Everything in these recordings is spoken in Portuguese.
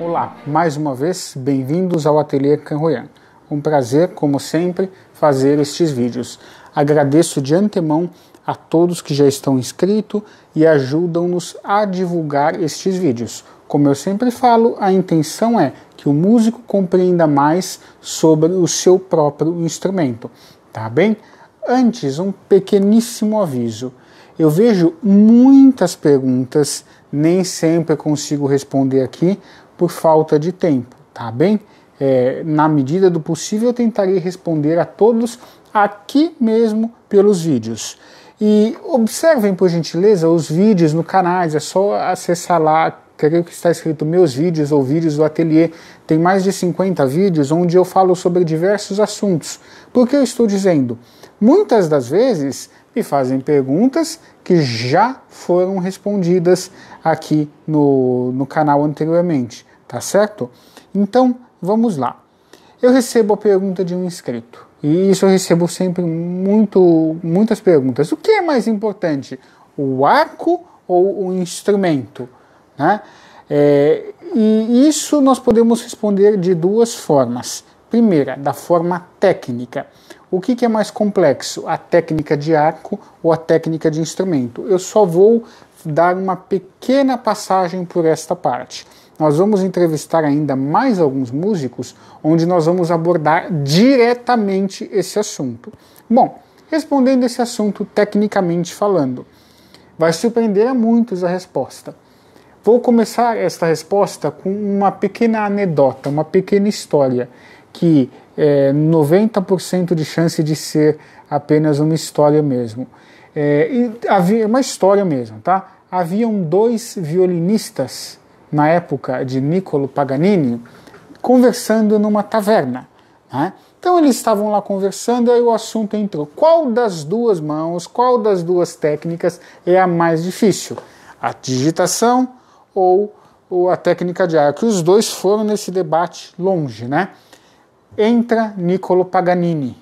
Olá, mais uma vez, bem-vindos ao Ateliê Canroian. Um prazer, como sempre, fazer estes vídeos. Agradeço de antemão a todos que já estão inscritos e ajudam-nos a divulgar estes vídeos. Como eu sempre falo, a intenção é que o músico compreenda mais sobre o seu próprio instrumento, tá bem? Antes, um pequeníssimo aviso. Eu vejo muitas perguntas, nem sempre consigo responder aqui, por falta de tempo, tá bem? É, na medida do possível, eu tentarei responder a todos aqui mesmo pelos vídeos. E observem, por gentileza, os vídeos no canal, é só acessar lá, creio é que está escrito meus vídeos ou vídeos do ateliê. Tem mais de 50 vídeos onde eu falo sobre diversos assuntos. Por que eu estou dizendo? Muitas das vezes me fazem perguntas que já foram respondidas aqui no, no canal anteriormente tá certo? Então, vamos lá. Eu recebo a pergunta de um inscrito. E isso eu recebo sempre muito, muitas perguntas. O que é mais importante, o arco ou o instrumento? Né? É, e isso nós podemos responder de duas formas. Primeira, da forma técnica. O que, que, é mais complexo, a técnica de arco ou a técnica de instrumento? Eu só vou dar uma pequena passagem por esta parte nós vamos entrevistar ainda mais alguns músicos, onde nós vamos abordar diretamente esse assunto. Bom, respondendo esse assunto tecnicamente falando, vai surpreender a muitos a resposta. Vou começar esta resposta com uma pequena anedota, uma pequena história, que é 90% de chance de ser apenas uma história mesmo. É, havia uma história mesmo, tá? Haviam dois violinistas na época de Niccolo Paganini, conversando numa taverna. Né? Então eles estavam lá conversando, e aí o assunto entrou. Qual das duas mãos, qual das duas técnicas é a mais difícil? A digitação ou, ou a técnica de arco? Os dois foram nesse debate longe, né? Entra Niccolo Paganini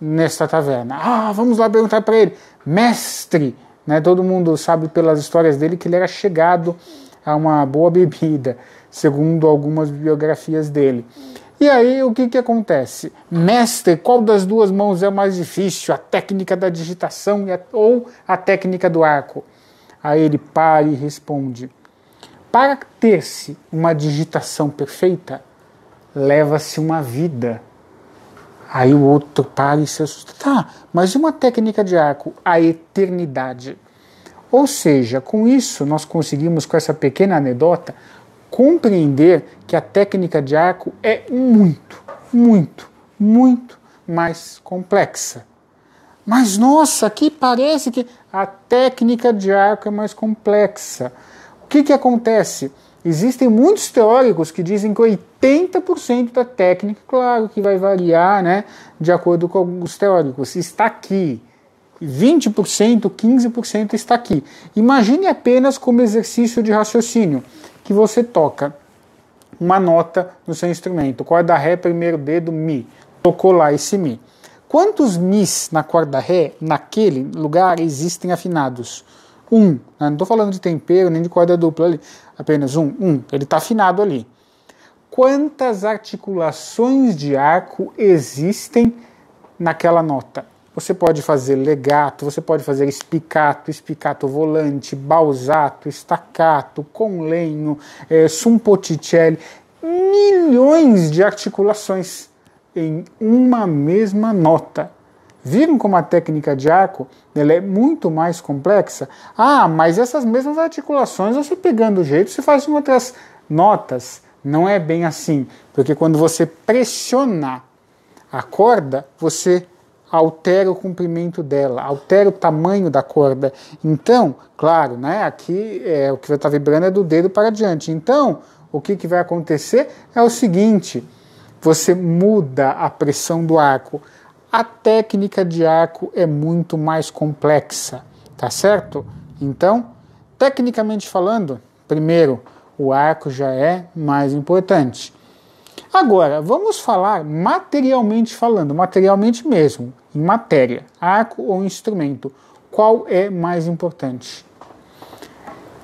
nesta taverna. Ah, vamos lá perguntar para ele. Mestre, né? Todo mundo sabe pelas histórias dele que ele era chegado a uma boa bebida, segundo algumas biografias dele. E aí o que, que acontece? Mestre, qual das duas mãos é mais difícil? A técnica da digitação ou a técnica do arco? Aí ele para e responde: Para ter-se uma digitação perfeita, leva-se uma vida. Aí o outro para e se assusta. Tá, mas uma técnica de arco? A eternidade. Ou seja, com isso nós conseguimos, com essa pequena anedota, compreender que a técnica de arco é muito, muito, muito mais complexa. Mas nossa, aqui parece que a técnica de arco é mais complexa. O que, que acontece? Existem muitos teóricos que dizem que 80% da técnica, claro que vai variar né, de acordo com os teóricos, está aqui. 20%, 15% está aqui. Imagine apenas como exercício de raciocínio que você toca uma nota no seu instrumento. Corda Ré, é primeiro dedo, Mi. Tocou lá esse Mi. Quantos Mis na corda Ré, naquele lugar, existem afinados? Um. Não estou falando de tempero nem de corda dupla ali. Apenas um. Um. Ele está afinado ali. Quantas articulações de arco existem naquela nota? Você pode fazer legato, você pode fazer espicato, espicato volante, balzato, estacato, conlenho, é, sumpoticelli, milhões de articulações em uma mesma nota. Viram como a técnica de arco ela é muito mais complexa? Ah, mas essas mesmas articulações, você pegando o jeito, você faz em outras notas. Não é bem assim, porque quando você pressiona a corda, você altera o comprimento dela, altera o tamanho da corda. Então, claro, né, aqui é, o que vai estar tá vibrando é do dedo para diante. Então, o que, que vai acontecer é o seguinte: você muda a pressão do arco. A técnica de arco é muito mais complexa, tá certo? Então, tecnicamente falando, primeiro, o arco já é mais importante. Agora, vamos falar materialmente falando, materialmente mesmo, em matéria, arco ou instrumento. Qual é mais importante?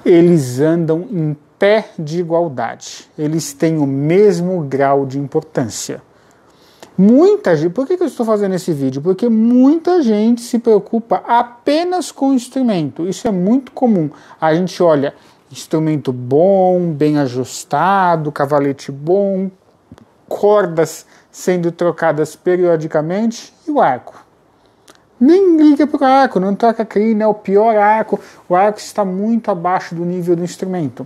Eles andam em pé de igualdade. Eles têm o mesmo grau de importância. Muita gente, por que, que eu estou fazendo esse vídeo? Porque muita gente se preocupa apenas com o instrumento. Isso é muito comum. A gente olha instrumento bom, bem ajustado, cavalete bom, cordas sendo trocadas periodicamente e o arco. Nem liga para o arco, não toca crina, é o pior arco. O arco está muito abaixo do nível do instrumento.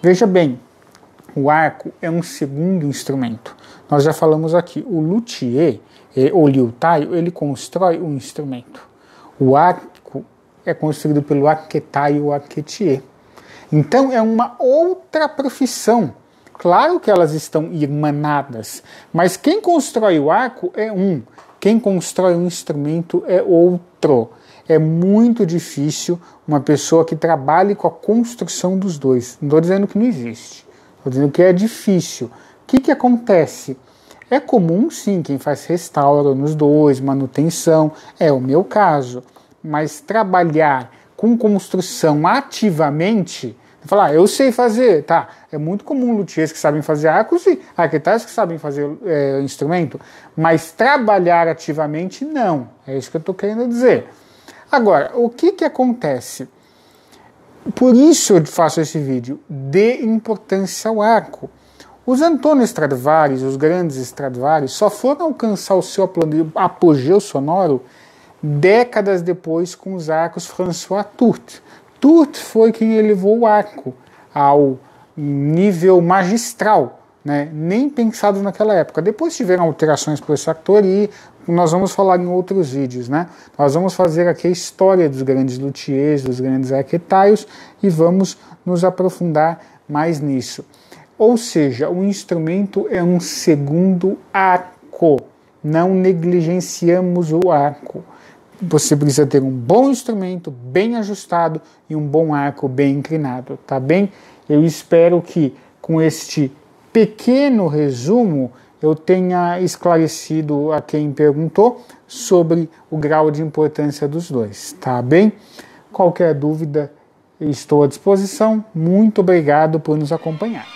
Veja bem, o arco é um segundo instrumento. Nós já falamos aqui, o luthier, ou liutaio, ele constrói um instrumento. O arco é construído pelo arquetaio ou arquetier. Então é uma outra profissão Claro que elas estão irmanadas, mas quem constrói o arco é um, quem constrói um instrumento é outro. É muito difícil uma pessoa que trabalhe com a construção dos dois. Não estou dizendo que não existe, estou dizendo que é difícil. O que, que acontece? É comum sim quem faz restauro nos dois, manutenção, é o meu caso. Mas trabalhar com construção ativamente Falar, ah, eu sei fazer, tá. É muito comum luthiers que sabem fazer arcos e arquitetos que sabem fazer é, instrumento, mas trabalhar ativamente não. É isso que eu estou querendo dizer. Agora, o que que acontece? Por isso eu faço esse vídeo, dê importância ao arco. Os Antônio Stradivari, os grandes Stradivari, só foram alcançar o seu apogeu sonoro décadas depois com os arcos François Tourte. Turt foi quem elevou o arco ao nível magistral, né? nem pensado naquela época. Depois tiveram alterações para esse ator e nós vamos falar em outros vídeos. Né? Nós vamos fazer aqui a história dos grandes luthiers, dos grandes arquetais e vamos nos aprofundar mais nisso. Ou seja, o instrumento é um segundo arco. Não negligenciamos o arco você precisa ter um bom instrumento bem ajustado e um bom arco bem inclinado, tá bem? Eu espero que com este pequeno resumo eu tenha esclarecido a quem perguntou sobre o grau de importância dos dois, tá bem? Qualquer dúvida, estou à disposição. Muito obrigado por nos acompanhar.